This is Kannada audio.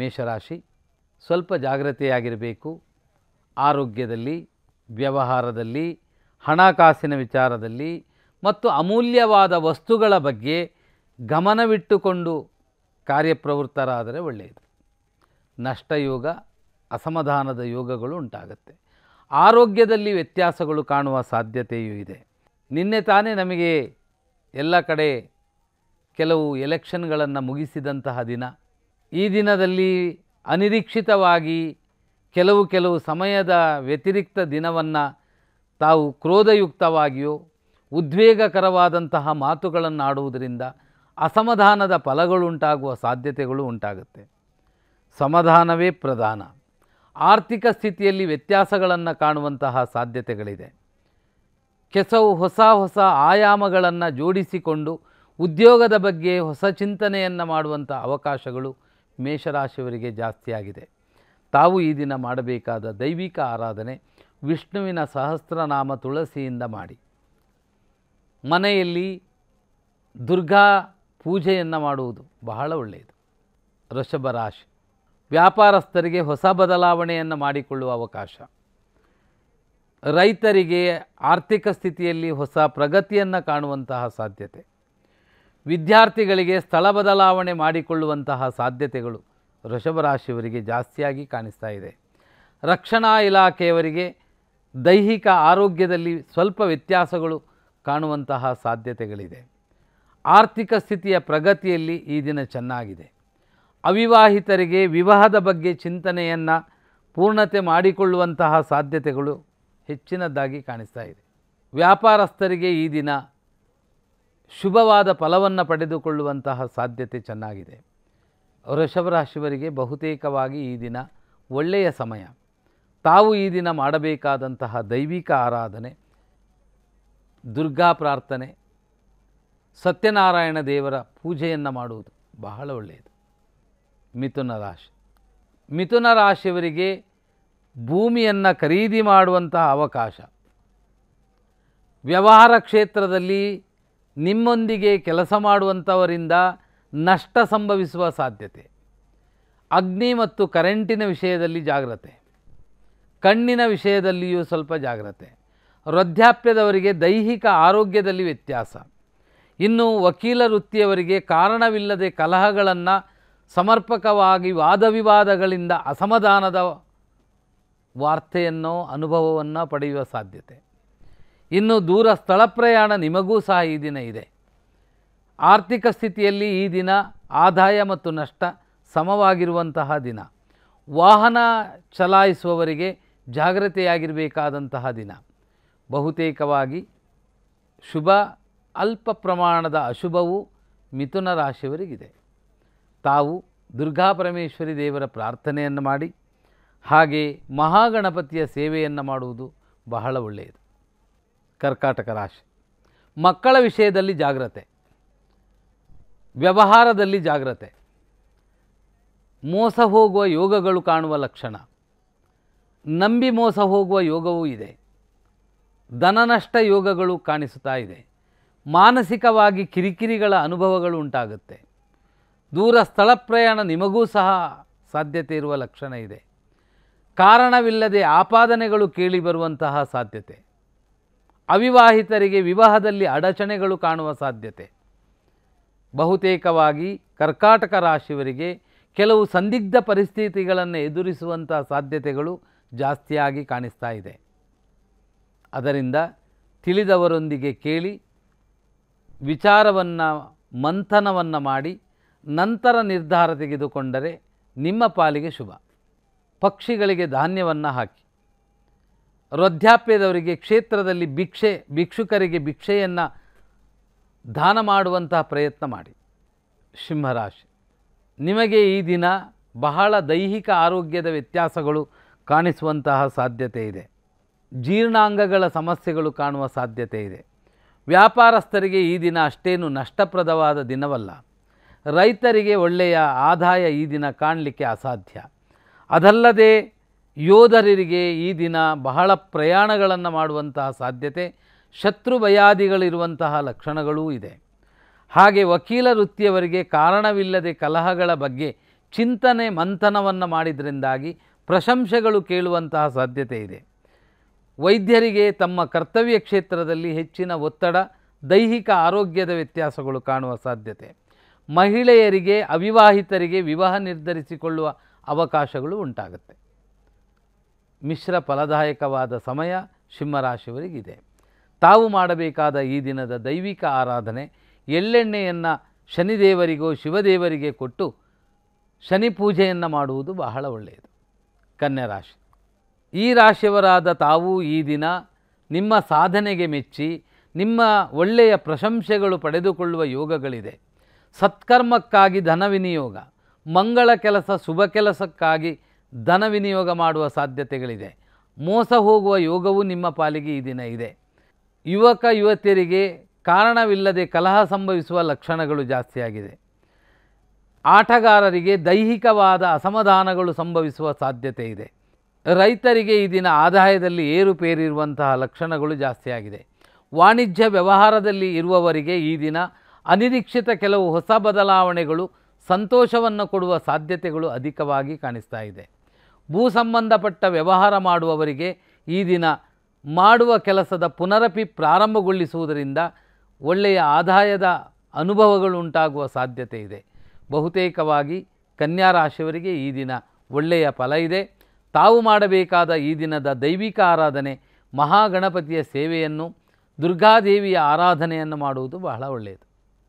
ಮೇಷರಾಶಿ ಸ್ವಲ್ಪ ಜಾಗ್ರತೆಯಾಗಿರಬೇಕು ಆರೋಗ್ಯದಲ್ಲಿ ವ್ಯವಹಾರದಲ್ಲಿ ಹಣಕಾಸಿನ ವಿಚಾರದಲ್ಲಿ ಮತ್ತು ಅಮೂಲ್ಯವಾದ ವಸ್ತುಗಳ ಬಗ್ಗೆ ಗಮನವಿಟ್ಟುಕೊಂಡು ಕಾರ್ಯಪ್ರವೃತ್ತರಾದರೆ ಒಳ್ಳೆಯದು ನಷ್ಟಯೋಗ ಅಸಮಾಧಾನದ ಯೋಗಗಳು ಉಂಟಾಗುತ್ತೆ ಆರೋಗ್ಯದಲ್ಲಿ ವ್ಯತ್ಯಾಸಗಳು ಕಾಣುವ ಸಾಧ್ಯತೆಯೂ ಇದೆ ನಿನ್ನೆ ತಾನೇ ನಮಗೆ ಎಲ್ಲ ಕಡೆ ಕೆಲವು ಎಲೆಕ್ಷನ್ಗಳನ್ನು ಮುಗಿಸಿದಂತಹ ದಿನ ಈ ದಿನದಲ್ಲಿ ಅನಿರೀಕ್ಷಿತವಾಗಿ ಕೆಲವು ಕೆಲವು ಸಮಯದ ವ್ಯತಿರಿಕ್ತ ದಿನವನ್ನು ತಾವು ಕ್ರೋಧಯುಕ್ತವಾಗಿಯೋ ಉದ್ವೇಗಕರವಾದಂತಹ ಮಾತುಗಳನ್ನು ಆಡುವುದರಿಂದ ಅಸಮಾಧಾನದ ಫಲಗಳುಂಟಾಗುವ ಸಾಧ್ಯತೆಗಳು ಉಂಟಾಗುತ್ತೆ ಸಮಾಧಾನವೇ ಪ್ರಧಾನ ಆರ್ಥಿಕ ಸ್ಥಿತಿಯಲ್ಲಿ ವ್ಯತ್ಯಾಸಗಳನ್ನು ಕಾಣುವಂತಹ ಸಾಧ್ಯತೆಗಳಿದೆ ಕೆಸವು ಹೊಸ ಹೊಸ ಆಯಾಮಗಳನ್ನು ಜೋಡಿಸಿಕೊಂಡು ಉದ್ಯೋಗದ ಬಗ್ಗೆ ಹೊಸ ಚಿಂತನೆಯನ್ನು ಮಾಡುವಂಥ ಅವಕಾಶಗಳು ಮೇಷರಾಶಿಯವರಿಗೆ ಜಾಸ್ತಿಯಾಗಿದೆ ತಾವು ಈ ದಿನ ಮಾಡಬೇಕಾದ ದೈವಿಕ ಆರಾಧನೆ ವಿಷ್ಣುವಿನ ಸಹಸ್ರನಾಮ ತುಳಸಿಯಿಂದ ಮಾಡಿ ಮನೆಯಲ್ಲಿ ದುರ್ಗಾ ಪೂಜೆಯನ್ನು ಮಾಡುವುದು ಬಹಳ ಒಳ್ಳೆಯದು ವೃಷಭ ರಾಶಿ ವ್ಯಾಪಾರಸ್ಥರಿಗೆ ಹೊಸ ಬದಲಾವಣೆಯನ್ನು ಮಾಡಿಕೊಳ್ಳುವ ಅವಕಾಶ ರೈತರಿಗೆ ಆರ್ಥಿಕ ಸ್ಥಿತಿಯಲ್ಲಿ ಹೊಸ ಪ್ರಗತಿಯನ್ನು ಕಾಣುವಂತಹ ಸಾಧ್ಯತೆ ವಿದ್ಯಾರ್ಥಿಗಳಿಗೆ ಸ್ಥಳ ಬದಲಾವಣೆ ಮಾಡಿಕೊಳ್ಳುವಂತಹ ಸಾಧ್ಯತೆಗಳು ವೃಷಭರಾಶಿಯವರಿಗೆ ಜಾಸ್ತಿಯಾಗಿ ಕಾಣಿಸ್ತಾ ಇದೆ ರಕ್ಷಣಾ ಇಲಾಖೆಯವರಿಗೆ ದೈಹಿಕ ಆರೋಗ್ಯದಲ್ಲಿ ಸ್ವಲ್ಪ ವ್ಯತ್ಯಾಸಗಳು ಕಾಣುವಂತಹ ಸಾಧ್ಯತೆಗಳಿದೆ ಆರ್ಥಿಕ ಸ್ಥಿತಿಯ ಪ್ರಗತಿಯಲ್ಲಿ ಈ ದಿನ ಚೆನ್ನಾಗಿದೆ ಅವಿವಾಹಿತರಿಗೆ ವಿವಾಹದ ಬಗ್ಗೆ ಚಿಂತನೆಯನ್ನು ಪೂರ್ಣತೆ ಮಾಡಿಕೊಳ್ಳುವಂತಹ ಸಾಧ್ಯತೆಗಳು ಹೆಚ್ಚಿನದ್ದಾಗಿ ಕಾಣಿಸ್ತಾ ಇದೆ ವ್ಯಾಪಾರಸ್ಥರಿಗೆ ಈ ದಿನ ಶುಭವಾದ ಫಲವನ್ನು ಪಡೆದುಕೊಳ್ಳುವಂತಹ ಸಾಧ್ಯತೆ ಚೆನ್ನಾಗಿದೆ ವೃಷಭರಾಶಿವರಿಗೆ ಬಹುತೇಕವಾಗಿ ಈ ದಿನ ಒಳ್ಳೆಯ ಸಮಯ ತಾವು ಈ ದಿನ ಮಾಡಬೇಕಾದಂತಹ ದೈವಿಕ ಆರಾಧನೆ ದುರ್ಗಾ ಪ್ರಾರ್ಥನೆ ಸತ್ಯನಾರಾಯಣ ದೇವರ ಪೂಜೆಯನ್ನು ಮಾಡುವುದು ಬಹಳ ಒಳ್ಳೆಯದು ಮಿಥುನ ರಾಶಿ ಮಿಥುನ ರಾಶಿಯವರಿಗೆ ಭೂಮಿಯನ್ನು ಖರೀದಿ ಮಾಡುವಂತಹ ಅವಕಾಶ ವ್ಯವಹಾರ ಕ್ಷೇತ್ರದಲ್ಲಿ ನಿಮ್ಮೊಂದಿಗೆ ಕೆಲಸ ಮಾಡುವಂಥವರಿಂದ ನಷ್ಟ ಸಂಭವಿಸುವ ಸಾಧ್ಯತೆ ಅಗ್ನಿ ಮತ್ತು ಕರೆಂಟಿನ ವಿಷಯದಲ್ಲಿ ಜಾಗ್ರತೆ ಕಣ್ಣಿನ ವಿಷಯದಲ್ಲಿಯೂ ಸ್ವಲ್ಪ ಜಾಗ್ರತೆ ವೃದ್ಧಾಪ್ಯದವರಿಗೆ ದೈಹಿಕ ಆರೋಗ್ಯದಲ್ಲಿ ವ್ಯತ್ಯಾಸ ಇನ್ನು ವಕೀಲ ವೃತ್ತಿಯವರಿಗೆ ಕಾರಣವಿಲ್ಲದೆ ಕಲಹಗಳನ್ನು ಸಮರ್ಪಕವಾಗಿ ವಾದವಿವಾದಗಳಿಂದ ಅಸಮಾಧಾನದ ವಾರ್ತೆಯನ್ನು ಅನುಭವವನ್ನು ಪಡೆಯುವ ಸಾಧ್ಯತೆ ಇನ್ನು ದೂರ ಸ್ಥಳ ಪ್ರಯಾಣ ನಿಮಗೂ ಸಹ ಈ ದಿನ ಇದೆ ಆರ್ಥಿಕ ಸ್ಥಿತಿಯಲ್ಲಿ ಈ ದಿನ ಆದಾಯ ಮತ್ತು ನಷ್ಟ ಸಮವಾಗಿರುವಂತಹ ದಿನ ವಾಹನ ಚಲಾಯಿಸುವವರಿಗೆ ಜಾಗ್ರತೆಯಾಗಿರಬೇಕಾದಂತಹ ದಿನ ಬಹುತೇಕವಾಗಿ ಶುಭ ಅಲ್ಪ ಪ್ರಮಾಣದ ಅಶುಭವು ಮಿಥುನ ರಾಶಿಯವರಿಗಿದೆ ತಾವು ದುರ್ಗಾ ಪರಮೇಶ್ವರಿ ದೇವರ ಪ್ರಾರ್ಥನೆಯನ್ನು ಮಾಡಿ ಹಾಗೆ ಮಹಾಗಣಪತಿಯ ಸೇವೆಯನ್ನು ಮಾಡುವುದು ಬಹಳ ಒಳ್ಳೆಯದು ಕರ್ಕಾಟಕ ರಾಶಿ ಮಕ್ಕಳ ವಿಷಯದಲ್ಲಿ ಜಾಗ್ರತೆ ವ್ಯವಹಾರದಲ್ಲಿ ಜಾಗ್ರತೆ ಮೋಸ ಹೋಗುವ ಯೋಗಗಳು ಕಾಣುವ ಲಕ್ಷಣ ನಂಬಿ ಮೋಸ ಹೋಗುವ ಯೋಗವೂ ಇದೆ ಧನನಷ್ಟ ಯೋಗಗಳು ಕಾಣಿಸುತ್ತಾ ಇದೆ ಮಾನಸಿಕವಾಗಿ ಕಿರಿಕಿರಿಗಳ ಅನುಭವಗಳು ಉಂಟಾಗುತ್ತೆ ದೂರ ಸ್ಥಳ ಪ್ರಯಾಣ ನಿಮಗೂ ಸಹ ಸಾಧ್ಯತೆ ಇರುವ ಲಕ್ಷಣ ಇದೆ ಕಾರಣವಿಲ್ಲದೆ ಆಪಾದನೆಗಳು ಕೇಳಿ ಬರುವಂತಹ ಸಾಧ್ಯತೆ ಅವಿವಾಹಿತರಿಗೆ ವಿವಾಹದಲ್ಲಿ ಅಡಚಣೆಗಳು ಕಾಣುವ ಸಾಧ್ಯತೆ ಬಹುತೇಕವಾಗಿ ಕರ್ಕಾಟಕ ರಾಶಿಯವರಿಗೆ ಕೆಲವು ಸಂದಿಗ್ಧ ಪರಿಸ್ಥಿತಿಗಳನ್ನು ಎದುರಿಸುವಂಥ ಸಾಧ್ಯತೆಗಳು ಜಾಸ್ತಿಯಾಗಿ ಕಾಣಿಸ್ತಾ ಇದೆ ಅದರಿಂದ ತಿಳಿದವರೊಂದಿಗೆ ಕೇಳಿ ವಿಚಾರವನ್ನು ಮಂಥನವನ್ನು ಮಾಡಿ ನಂತರ ನಿರ್ಧಾರ ತೆಗೆದುಕೊಂಡರೆ ನಿಮ್ಮ ಪಾಲಿಗೆ ಶುಭ ಪಕ್ಷಿಗಳಿಗೆ ಧಾನ್ಯವನ್ನು ಹಾಕಿ ವೃದ್ಧಾಪ್ಯದವರಿಗೆ ಕ್ಷೇತ್ರದಲ್ಲಿ ಭಿಕ್ಷೆ ಭಿಕ್ಷುಕರಿಗೆ ಭಿಕ್ಷೆಯನ್ನು ದಾನ ಮಾಡುವಂತಹ ಪ್ರಯತ್ನ ಮಾಡಿ ಸಿಂಹರಾಶಿ ನಿಮಗೆ ಈ ದಿನ ಬಹಳ ದೈಹಿಕ ಆರೋಗ್ಯದ ವ್ಯತ್ಯಾಸಗಳು ಕಾಣಿಸುವಂತಹ ಸಾಧ್ಯತೆ ಇದೆ ಜೀರ್ಣಾಂಗಗಳ ಸಮಸ್ಯೆಗಳು ಕಾಣುವ ಸಾಧ್ಯತೆ ಇದೆ ವ್ಯಾಪಾರಸ್ಥರಿಗೆ ಈ ದಿನ ಅಷ್ಟೇನು ನಷ್ಟಪ್ರದವಾದ ದಿನವಲ್ಲ ರೈತರಿಗೆ ಒಳ್ಳೆಯ ಆದಾಯ ಈ ದಿನ ಕಾಣಲಿಕ್ಕೆ ಅಸಾಧ್ಯ ಅದಲ್ಲದೆ ಯೋಧರಿಗೆ ಈ ದಿನ ಬಹಳ ಪ್ರಯಾಣಗಳನ್ನು ಮಾಡುವಂತಹ ಸಾಧ್ಯತೆ ಶತ್ರು ಭಯಾದಿಗಳಿರುವಂತಹ ಲಕ್ಷಣಗಳೂ ಇದೆ ಹಾಗೆ ವಕೀಲ ವೃತ್ತಿಯವರಿಗೆ ಕಾರಣವಿಲ್ಲದೆ ಕಲಹಗಳ ಬಗ್ಗೆ ಚಿಂತನೆ ಮಂಥನವನ್ನು ಮಾಡಿದ್ರಿಂದಾಗಿ ಪ್ರಶಂಸೆಗಳು ಕೇಳುವಂತಹ ಸಾಧ್ಯತೆ ಇದೆ ವೈದ್ಯರಿಗೆ ತಮ್ಮ ಕರ್ತವ್ಯ ಕ್ಷೇತ್ರದಲ್ಲಿ ಹೆಚ್ಚಿನ ಒತ್ತಡ ದೈಹಿಕ ಆರೋಗ್ಯದ ವ್ಯತ್ಯಾಸಗಳು ಕಾಣುವ ಸಾಧ್ಯತೆ ಮಹಿಳೆಯರಿಗೆ ಅವಿವಾಹಿತರಿಗೆ ವಿವಾಹ ನಿರ್ಧರಿಸಿಕೊಳ್ಳುವ ಅವಕಾಶಗಳು ಉಂಟಾಗುತ್ತೆ ಮಿಶ್ರ ಫಲದಾಯಕವಾದ ಸಮಯ ಸಿಂಹರಾಶಿಯವರಿಗಿದೆ ತಾವು ಮಾಡಬೇಕಾದ ಈ ದಿನದ ದೈವಿಕ ಆರಾಧನೆ ಎಳ್ಳೆಣ್ಣೆಯನ್ನು ಶನಿದೇವರಿಗೋ ಶಿವದೇವರಿಗೆ ಕೊಟ್ಟು ಶನಿ ಪೂಜೆಯನ್ನು ಮಾಡುವುದು ಬಹಳ ಒಳ್ಳೆಯದು ಕನ್ಯಾ ರಾಶಿ ಈ ರಾಶಿಯವರಾದ ತಾವು ಈ ದಿನ ನಿಮ್ಮ ಸಾಧನೆಗೆ ಮೆಚ್ಚಿ ನಿಮ್ಮ ಒಳ್ಳೆಯ ಪ್ರಶಂಸೆಗಳು ಪಡೆದುಕೊಳ್ಳುವ ಯೋಗಗಳಿದೆ ಸತ್ಕರ್ಮಕ್ಕಾಗಿ ಧನ ವಿನಿಯೋಗ ಮಂಗಳ ಕೆಲಸ ಶುಭ ಕೆಲಸಕ್ಕಾಗಿ ಧನ ವಿನಿಯೋಗ ಮಾಡುವ ಸಾಧ್ಯತೆಗಳಿದೆ ಮೋಸ ಹೋಗುವ ಯೋಗವು ನಿಮ್ಮ ಪಾಲಿಗೆ ಈ ದಿನ ಇದೆ ಯುವಕ ಯುವತಿಯರಿಗೆ ಕಾರಣವಿಲ್ಲದೆ ಕಲಹ ಸಂಭವಿಸುವ ಲಕ್ಷಣಗಳು ಜಾಸ್ತಿಯಾಗಿದೆ ಆಟಗಾರರಿಗೆ ದೈಹಿಕವಾದ ಅಸಮಾಧಾನಗಳು ಸಂಭವಿಸುವ ಸಾಧ್ಯತೆ ಇದೆ ರೈತರಿಗೆ ಈ ದಿನ ಆದಾಯದಲ್ಲಿ ಏರುಪೇರಿರುವಂತಹ ಲಕ್ಷಣಗಳು ಜಾಸ್ತಿಯಾಗಿದೆ ವಾಣಿಜ್ಯ ವ್ಯವಹಾರದಲ್ಲಿ ಇರುವವರಿಗೆ ಈ ದಿನ ಅನಿರೀಕ್ಷಿತ ಕೆಲವು ಹೊಸ ಬದಲಾವಣೆಗಳು ಸಂತೋಷವನ್ನು ಕೊಡುವ ಸಾಧ್ಯತೆಗಳು ಅಧಿಕವಾಗಿ ಕಾಣಿಸ್ತಾ ಇದೆ ಭೂ ಸಂಬಂಧಪಟ್ಟ ವ್ಯವಹಾರ ಮಾಡುವವರಿಗೆ ಈ ದಿನ ಮಾಡುವ ಕೆಲಸದ ಪುನರಪಿ ಪ್ರಾರಂಭಗೊಳಿಸುವುದರಿಂದ ಒಳ್ಳೆಯ ಆದಾಯದ ಅನುಭವಗಳು ಉಂಟಾಗುವ ಸಾಧ್ಯತೆ ಇದೆ ಬಹುತೇಕವಾಗಿ ಕನ್ಯಾ ರಾಶಿಯವರಿಗೆ ಈ ದಿನ ಒಳ್ಳೆಯ ಫಲ ಇದೆ ತಾವು ಮಾಡಬೇಕಾದ ಈ ದಿನದ ದೈವಿಕ ಆರಾಧನೆ ಮಹಾಗಣಪತಿಯ ಸೇವೆಯನ್ನು ದುರ್ಗಾದೇವಿಯ ಆರಾಧನೆಯನ್ನು ಮಾಡುವುದು ಬಹಳ ಒಳ್ಳೆಯದು